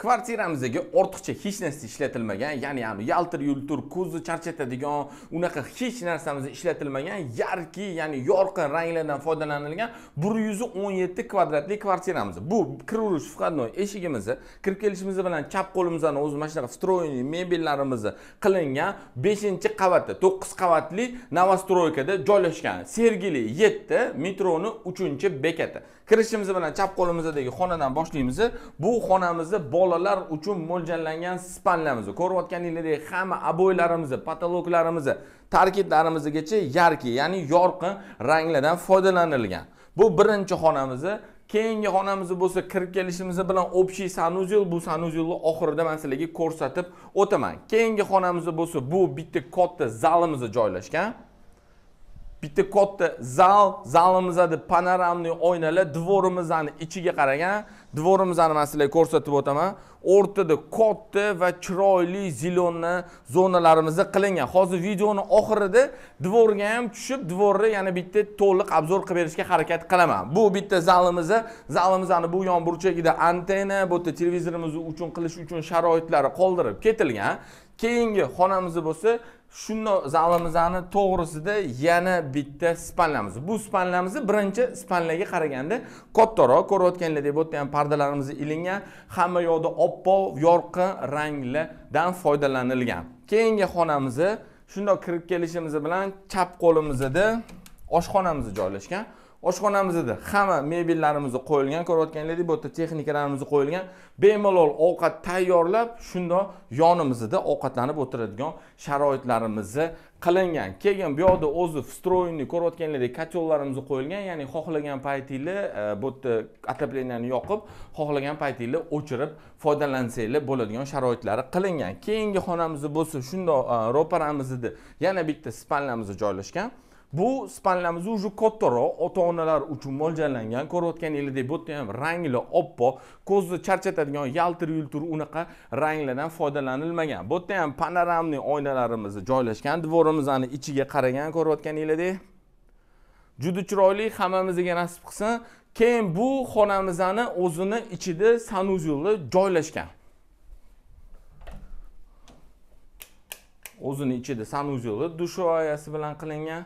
kvartiramizdagi ortiqcha hech narsa ishlatilmagan ya'ni ham yaltir yultur ko'zni charchatadigan unaqa hech narsamiz ishlatilmagan yarki ya'ni yorqin ranglardan foydalanilgan bir yuz o'n yetti kvadratli kvartiramiz bu kiraverish входной eshigimizni kirib kelishimiz bilan chap qo'limizdan o'zi mana shunaqa встроенный mebellarimiz qilingan beshinchi qavatda to'qqiz qavatli новостройкада joylashgan sergeli yetti metroni uchinchi bekati kirishimiz bilan chap qo'limizdagi xonadan boshlaymiz bu xonamizni bolalar uchun mo'ljallangan spanlarimizni ko'rayotganinglardek hamma aboylarimizni patologlarimizni tarkiblarimizgacha yarki ya'ni yorqin ranglardan foydalanilgan bu birinchi xonamizni keyingi xonamiz bo'lsa kirib kelishimiz bilan общий sanuzel bu sanuzelni oxirida man sizlarga ko'rsatib o'taman keyingi xonamiz bo'lsa bu bitta katta zalimiz joylashgan bitta katta zal zalimizda deb panoramniy oynalar dvorimizni ichiga qaragan dvorimizni man sizlarga ko'rsatib o'taman o'rtada katta va chiroyli zelonni zonalarimizda qilingan hozir videoni oxirida dvorga ham tushib dvorni yana bitta to'liq obzor qilib berishga harakat qilaman bu bitta zalimizni zalimizni bu yon burchagida antenna bu yerda televizorimiz uchun qilish uchun sharoitlari qoldirib ketilgan keyingi xonamiz bo'lsa shundoq zalimizni to'g'risida yana bitta spanlamiz bu spanlamizni birinchi spanlarga qaraganda kattaroq ko'rayotganlardek bu yerda ham pardalarimiz ilingan hamma yoqda oppoq yorqin ranglardan foydalanilgan keyingi xonamizni shundoq kirib kelishimiz bilan chap qo'limizda oshxonamiz joylashgan oshxonamizda hamma mebellarimizni qo'yilgan ko'rayotganlaringizdek bu yerda texnikalarimiz qo'yilgan bemalol ovqat tayyorlab shundoq yonimizda ovqatlanib o'tiradigan sharoitlarimizni qilingan keyin bu yoqda o'zi встроенный ko'rayotganlaridek kotellarimiz qo'yilgan ya'ni xohlagan paytinglar e, bu yerda отопленияni yoqib xohlagan paytinglar o'chirib foydalansanglar bo'ladigan sharoitlari qilingan keyingi xonamiz bo'lsa shundoq e, ro'paramizda yana bitta spalnamiz joylashgan bu spanlamiz уже kattaroq ota onalar uchun mo'ljallangan ko'rayotganingizdek bu yerda ham rangli oppoq ko'zni charchatadigan yaltir yultir unaqa ranglardan foydalanilmagan bu yerda ham panoramli oynalarimiz joylashgan dvorimizni ichiga qaragan ko'rayotganingizdek juda chiroyli hammamizga nasib qilsin keyin bu xonamizni o'zini ichida sanuzyuli joylashgan o'zini ichida sanuzyuli dushoyasi bilan qilingan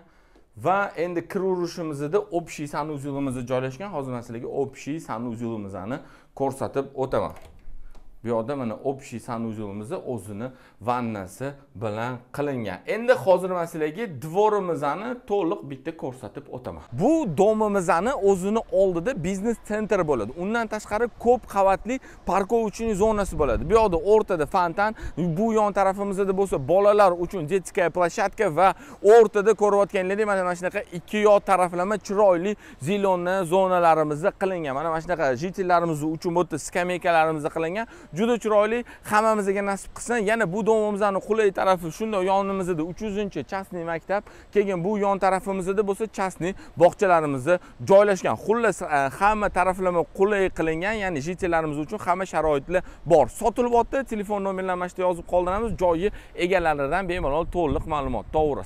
va endi kiraverishimizda общий санузелimiz joylashgan hozir man sizlarga общий санузелimizni ko'rsatib o'taman bu yoqda mana общий санузелimizni o'zini vannasi bilan qilingan endi hozir man sizlarga dvorimizni to'liq bitta ko'rsatib o'taman bu domimizni o'zini oldida biznes sentr bo'ladi undan tashqari ko'p qavatli parkovочный zonasi bo'ladi bu yoqda o'rtada fontan bu yon tarafimizda bo'lsa bolalar uchun детская площадка va o'rtada ko'rayotganingizdek mana mana shunaqa ikki yo taraflama chiroyli zilonni zonalarimizda qilingan mana mana shunaqa жительlarimiz uchun bu yerda skameykalarimiz qilingan juda chiroyli hammamizga nasib qilsin yana bu domamizni qulay tarafi shundoq yonimizda 300 частный maktab keyin bu yon tarafimizda bo'lsa частный bog'chalarimizni joylashgan xullas e, hamma taraflama qulay qilingan ya'ni jitellarimiz uchun hamma sharoitlar bor sotilyapti telefon nomerlarini mana shu yerda yozib qoldiramiz joyi egalaridan bemalol to'liq ma'lumot to'g'ri